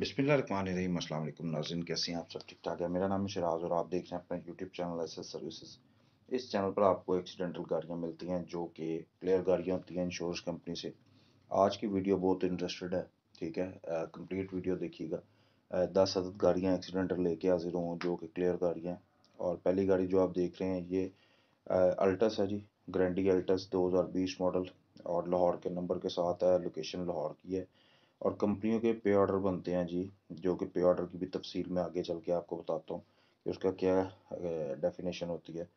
बिस्मिल्लाम असल नाजिन कैसे हैं आप सब ठीक ठाक है मेरा नाम है शराज और आप देख रहे हैं अपना YouTube channel S S services इस चैनल पर आपको एक्सीडेंटल गाड़ियाँ मिलती हैं जो कि क्लियर गाड़ियाँ होती हैं इंश्योरेंस कंपनी से आज की वीडियो बहुत इंटरेस्टेड है ठीक है कम्प्लीट वीडियो देखिएगा दस अदद गाड़ियाँ एक्सीडेंटल लेके हाजिर हों जो कि क्लियर गाड़ियाँ और पहली गाड़ी जो आप देख रहे हैं ये अल्टस है जी ग्रैंडी अल्टस बीस मॉडल और लाहौर के नंबर के साथ है लोकेशन लाहौर की है और कंपनियों के पे ऑर्डर बनते हैं जी जो कि पे ऑर्डर की भी तफसील में आगे चल के आपको बताता हूँ कि उसका क्या डेफिनेशन होती है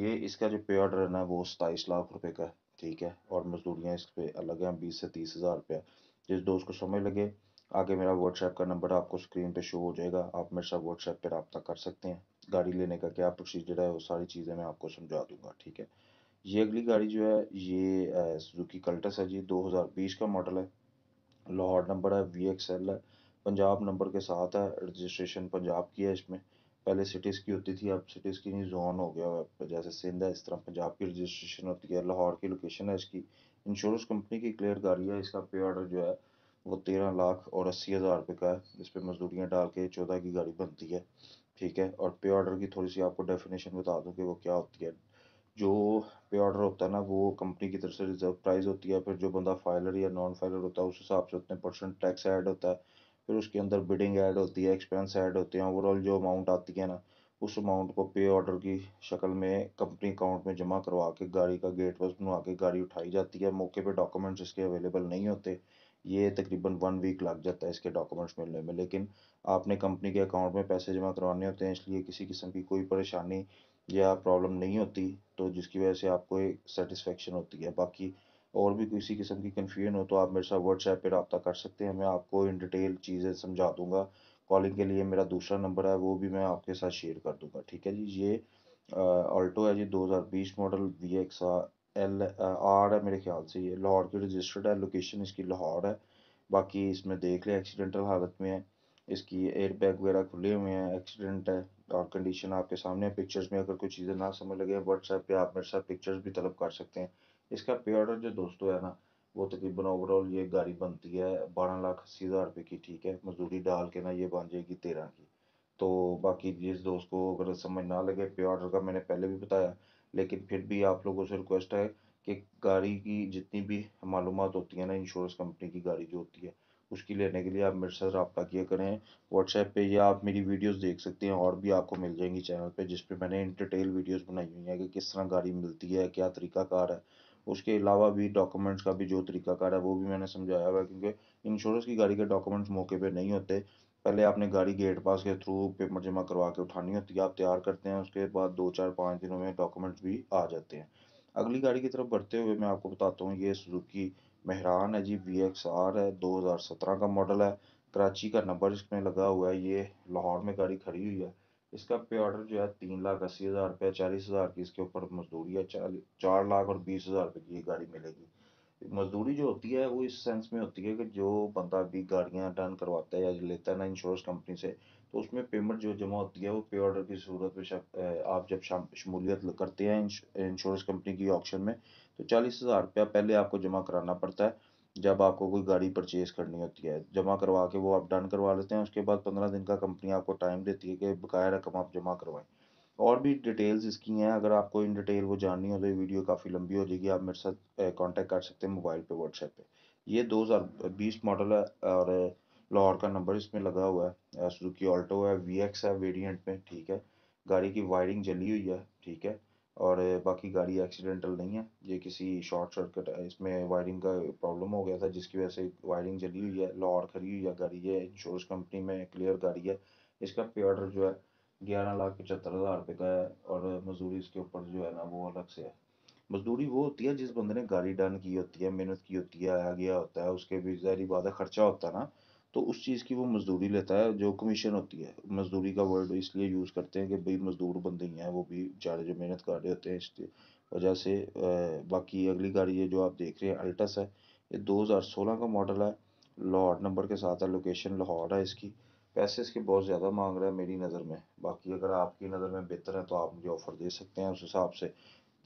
ये इसका जो पे ऑर्डर है ना वो सताईस लाख रुपए का ठीक है और मजदूरियाँ इस पर अलग हैं बीस से तीस हज़ार रुपये जिस दोस्त को समझ लगे आगे मेरा व्हाट्सएप का नंबर आपको स्क्रीन पे शो हो जाएगा आप मेरे साथ व्हाट्सएप पर रबता कर सकते हैं गाड़ी लेने का क्या प्रोसीजर है वो सारी चीज़ें मैं आपको समझा दूंगा ठीक है ये अगली गाड़ी जो है ये सुजुकी कल्टस है जी 2020 का मॉडल है लाहौर नंबर है वी एक्स एल है पंजाब नंबर के साथ है रजिस्ट्रेशन पंजाब की है इसमें पहले सिटीज़ की होती थी अब सिटीज़ की नहीं जोन हो गया है जैसे सिंध है इस तरह पंजाब की रजिस्ट्रेशन होती है लाहौर की लोकेशन है इसकी इंश्योरेंस कंपनी की क्लियर गाड़ी है इसका पे ऑर्डर जो है वो तेरह लाख और अस्सी हज़ार रुपये का है इस पर मजदूरियाँ डाल के चौदह की गाड़ी बनती है ठीक है और पे ऑर्डर की थोड़ी सी आपको डेफिनेशन बता दूँ कि वो क्या होती है जो पे ऑर्डर होता है ना वो कंपनी की तरफ से रिजर्व प्राइस होती है फिर जो बंदा फाइलर या नॉन फाइलर होता है उस हिसाब से उतने परसेंट टैक्स ऐड होता है फिर उसके अंदर बिडिंग ऐड होती है एक्सपेंस ऐड होते हैं ओवरऑल जो अमाउंट आती है ना उस अमाउंट को पे ऑर्डर की शक्ल में कंपनी अकाउंट में जमा करवा के गाड़ी का गेट पास बनवा के गाड़ी उठाई जाती है मौके पर डॉक्यूमेंट्स इसके अवेलेबल नहीं होते ये तकरीबन वन वीक लग जाता है इसके डॉक्यूमेंट्स मिलने में लेकिन आपने कंपनी के अकाउंट में पैसे जमा करवाने होते हैं इसलिए किसी किस्म की कोई परेशानी या प्रॉब्लम नहीं होती तो जिसकी वजह से आपको एक सेटिस्फेक्शन होती है बाकी और भी किसी किस्म की कन्फ्यूजन हो तो आप मेरे साथ व्हाट्सएप पर रबता कर सकते हैं मैं आपको इन डिटेल चीज़ें समझा दूंगा कॉलिंग के लिए मेरा दूसरा नंबर है वो भी मैं आपके साथ शेयर कर दूंगा ठीक है जी ये ऑल्टो है जी 2020 model V X L R है मेरे ख्याल से ये लाहौर की रजिस्टर्ड है लोकेशन इसकी लाहौर है बाकी इसमें देख लें एक्सीडेंटल हालत में है इसकी एयरबैग वगैरह खुले हुए हैं एक्सीडेंट है और कंडीशन आपके सामने है पिक्चर्स में अगर कोई चीज़ें ना समझ लगे व्हाट्सएप पे आप मेरे साथ पिक्चर्स भी तलब कर सकते हैं इसका पे ऑर्डर जो दोस्तों है ना वो तकरीबन ओवरऑल ये गाड़ी बनती है बारह लाख अस्सी हज़ार रुपये की ठीक है मजदूरी डाल के ना ये बन जाएगी तेरह की तो बाकी जिस दोस्त को अगर समझ ना लगे पे ऑर्डर का मैंने पहले भी बताया लेकिन फिर भी आप लोगों से रिक्वेस्ट है कि गाड़ी की जितनी भी मालूम होती है ना इंश्योरेंस कंपनी की गाड़ी जो होती है उसकी लेने के लिए आप मेरे साथ रब्ता किया करें व्हाट्सएप पे या आप मेरी वीडियोस देख सकते हैं और भी आपको मिल जाएंगी चैनल पे जिस पे मैंने इन डिटेल वीडियोस बनाई हुई हैं कि किस तरह गाड़ी मिलती है क्या तरीकाकार है उसके अलावा भी डॉक्यूमेंट्स का भी जो तरीकाकार है वो भी मैंने समझाया हुआ है क्योंकि इंश्योरेंस की गाड़ी के डॉक्यूमेंट्स मौके पर नहीं होते पहले आपने गाड़ी गेट पास के थ्रू पेपर जमा करवा के उठानी होती है आप तैयार करते हैं उसके बाद दो चार पाँच दिनों में डॉक्यूमेंट्स भी आ जाते हैं अगली गाड़ी की तरफ बढ़ते हुए मैं आपको बताता हूँ ये सुजुकी मेहरान है जी वी एक्स आर है दो हज़ार सत्रह का मॉडल है कराची का नंबर इसमें लगा हुआ है ये लाहौर में गाड़ी खड़ी हुई है इसका पे ऑर्डर जो है तीन लाख अस्सी हज़ार रुपये चालीस हज़ार की इसके ऊपर मजदूरी है चालीस चार लाख और बीस हज़ार रुपये की ये गाड़ी मिलेगी मजदूरी जो होती है वो इस सेंस में होती है कि जो बंदा भी गाड़ियाँ डन करवाता है या लेता है ना इंश्योरेंस कंपनी से तो उसमें पेमेंट जो जमा होती है वो पे ऑर्डर की सूरत में आप जब शाम शमूलियत करते हैं इंश्योरेंस कंपनी की ऑप्शन में तो चालीस हज़ार रुपया पहले आपको जमा कराना पड़ता है जब आपको कोई गाड़ी परचेज़ करनी होती है जमा करवा के वो आप डन करवा लेते हैं उसके बाद पंद्रह दिन का कंपनी आपको टाइम देती है कि बकाया रकम आप जमा करवाएं और भी डिटेल्स इसकी हैं अगर आपको इन डिटेल वो जाननी हो तो ये वीडियो काफ़ी लंबी हो जाएगी आप मेरे साथ कॉन्टैक्ट कर सकते हैं मोबाइल पर व्हाट्सएप पे ये बीस मॉडल है और लाहौर का नंबर इसमें लगा हुआ है सुजुकी ऑल्टो है वी एक्स है वेरियंट में ठीक है गाड़ी की वायरिंग जली हुई है ठीक है और बाकी गाड़ी एक्सीडेंटल नहीं है ये किसी शॉर्ट सर्किट इसमें वायरिंग का प्रॉब्लम हो गया था जिसकी वजह से वायरिंग जली हुई है लाहौर खड़ी हुई है गाड़ी ये इंश्योरेंस कंपनी में क्लियर गाड़ी है इसका पे ऑर्डर जो है ग्यारह लाख पचहत्तर हज़ार रुपये का है और मजदूरी इसके ऊपर जो है ना वो अलग से है मजदूरी वो होती है जिस बंदे ने गाड़ी डन की होती है मेहनत की होती है आया गया होता है उसके भी जहरी वादा खर्चा होता है ना तो उस चीज़ की वो मज़दूरी लेता है जो कमीशन होती है मज़दूरी का वर्ड इसलिए यूज़ करते हैं कि भाई मज़दूर बंदे ही हैं वो भी ज्यादा जो मेहनत कर रहे होते हैं इस वजह से बाकी अगली गाड़ी ये जो आप देख रहे हैं अल्टस है ये 2016 का मॉडल है लाहौर नंबर के साथ है लोकेशन लाहौर है इसकी पैसे इसके बहुत ज़्यादा मांग रहा है मेरी नज़र में बाकी अगर आपकी नज़र में बेहतर है तो आप मुझे ऑफ़र दे सकते हैं उस हिसाब से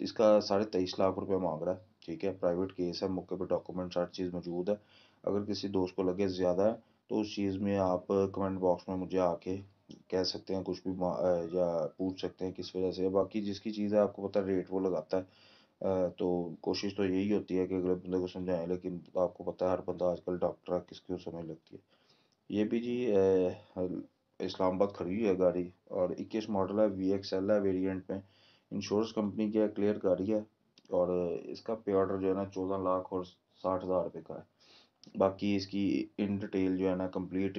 इसका साढ़े तेईस लाख रुपये मांग रहा है ठीक है प्राइवेट केस है मौके पर डॉक्यूमेंट्स हर चीज़ मौजूद है अगर किसी दोस्त को लगे ज़्यादा है तो उस चीज़ में आप कमेंट बॉक्स में मुझे आके कह सकते हैं कुछ भी या पूछ सकते हैं किस वजह से बाकी जिसकी चीज़ है आपको पता है रेट वो लगाता है तो कोशिश तो यही होती है कि अगले बंदे को समझाएं लेकिन आपको पता है हर बंदा आजकल डॉक्टर किसकी समझ लगती है ये भी जी इस्लामाबाद खड़ी हुई है गाड़ी और इक्कीस मॉडल है वी एक्स एल है वेरियंट में इंश्योरेंस कंपनी की क्लियर गाड़ी है और इसका पे ऑर्डर जो है ना चौदह लाख और साठ हज़ार रुपये का है बाकी इसकी इन डिटेल जो है ना कंप्लीट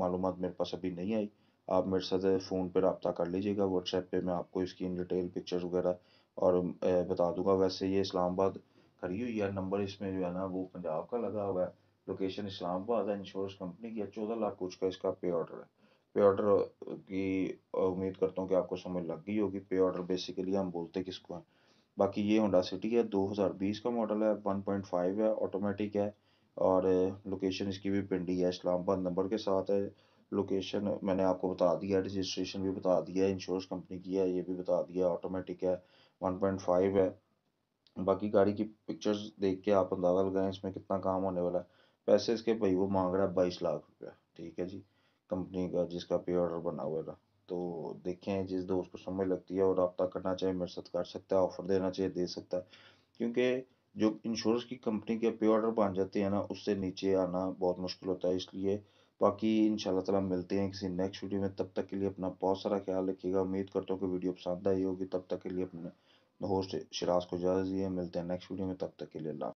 मालूम मेरे पास अभी नहीं आई आप मेरे साथ फ़ोन पर रबता कर लीजिएगा व्हाट्सएप पे मैं आपको इसकी इन डिटेल पिक्चर वगैरह और बता दूंगा वैसे ये इस्लामाबाद खड़ी हुई है नंबर इसमें जो है ना वो पंजाब का लगा हुआ है लोकेशन इस्लामाबाद है इंश्योरेंस कंपनी की है चौदह लाख कुछ का इसका पे ऑर्डर है पे ऑर्डर की उम्मीद करता हूँ कि आपको समझ लग गई होगी पे ऑर्डर बेसिकली हम बोलते किसको हैं बाकी ये होंडा सिटी है बीस का मॉडल है फाइव है ऑटोमेटिक है और लोकेशन इसकी भी पिंडी है इस्लामाबाद नंबर के साथ है लोकेशन मैंने आपको बता दिया रजिस्ट्रेशन भी बता दिया इंश्योरेंस कंपनी की है ये भी बता दिया ऑटोमेटिक है वन पॉइंट फाइव है बाकी गाड़ी की पिक्चर्स देख के आप अंदाज़ा लगाएं इसमें कितना काम होने वाला है पैसे इसके भाई वो मांग रहा है बाईस लाख रुपया ठीक है जी कंपनी का जिसका पे ऑर्डर बना हुआ था तो देखें जिस दोस्त को समझ लगती है और रब्ता करना चाहिए मेरे साथ कर सकता है ऑफ़र देना चाहिए दे सकता है क्योंकि जो इंश्योरेंस की कंपनी के पे ऑर्डर बन जाते हैं ना उससे नीचे आना बहुत मुश्किल होता है इसलिए बाकी इंशाल्लाह ताला मिलते हैं किसी नेक्स्ट वीडियो में तब तक के लिए अपना बहुत सारा ख्याल रखिएगा उम्मीद करता हूँ कि वीडियो पसंद आई होगी तब तक के लिए अपने होस्ट शराज को इजाज़त दिए मिलते हैं नेक्स्ट वीडियो में तब तक के लिए अल्लाह